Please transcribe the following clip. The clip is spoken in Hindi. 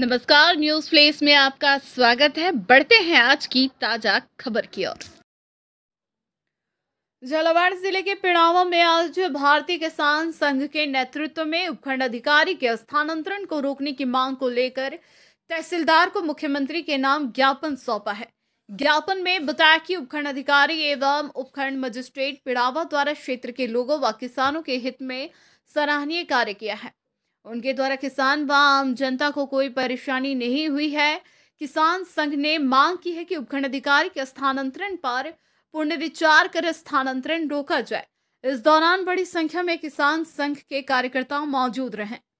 नमस्कार न्यूज प्लेस में आपका स्वागत है बढ़ते हैं आज की ताजा खबर की ओर झालावाड़ जिले के पिणावा में आज भारतीय किसान संघ के नेतृत्व में उपखंड अधिकारी के स्थानांतरण को रोकने की मांग को लेकर तहसीलदार को मुख्यमंत्री के नाम ज्ञापन सौंपा है ज्ञापन में बताया कि उपखंड अधिकारी एवं उपखंड मजिस्ट्रेट पिड़ावा द्वारा क्षेत्र के लोगों व किसानों के हित में सराहनीय कार्य किया है उनके द्वारा किसान व आम जनता को कोई परेशानी नहीं हुई है किसान संघ ने मांग की है कि उपखंड अधिकारी के स्थानांतरण पर पूर्ण विचार कर स्थानांतरण रोका जाए इस दौरान बड़ी संख्या में किसान संघ के कार्यकर्ता मौजूद रहे